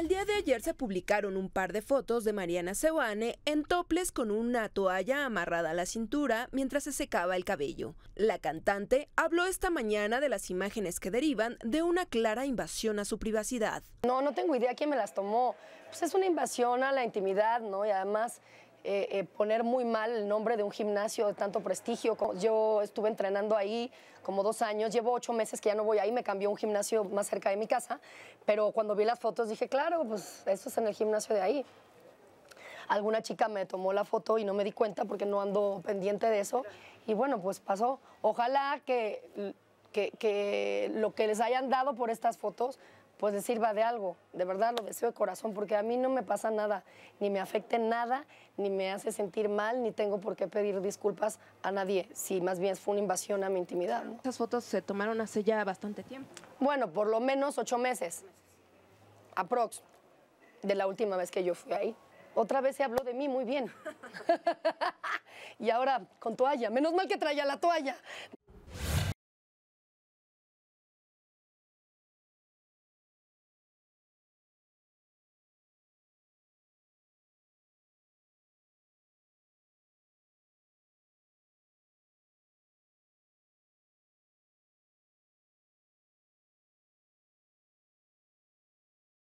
El día de ayer se publicaron un par de fotos de Mariana Sewane en toples con una toalla amarrada a la cintura mientras se secaba el cabello. La cantante habló esta mañana de las imágenes que derivan de una clara invasión a su privacidad. No, no tengo idea quién me las tomó. Pues es una invasión a la intimidad, ¿no? Y además eh, eh, poner muy mal el nombre de un gimnasio de tanto prestigio. Yo estuve entrenando ahí como dos años, llevo ocho meses que ya no voy ahí, me cambió un gimnasio más cerca de mi casa, pero cuando vi las fotos dije, claro, pues eso es en el gimnasio de ahí. Alguna chica me tomó la foto y no me di cuenta porque no ando pendiente de eso. Y bueno, pues pasó. Ojalá que, que, que lo que les hayan dado por estas fotos pues le sirva de algo. De verdad lo deseo de corazón porque a mí no me pasa nada, ni me afecte nada, ni me hace sentir mal, ni tengo por qué pedir disculpas a nadie. Si más bien fue una invasión a mi intimidad. Esas fotos se tomaron hace ya bastante tiempo. Bueno, por lo menos ocho meses, aprox, de la última vez que yo fui ahí. Otra vez se habló de mí muy bien. y ahora con toalla. Menos mal que traía la toalla.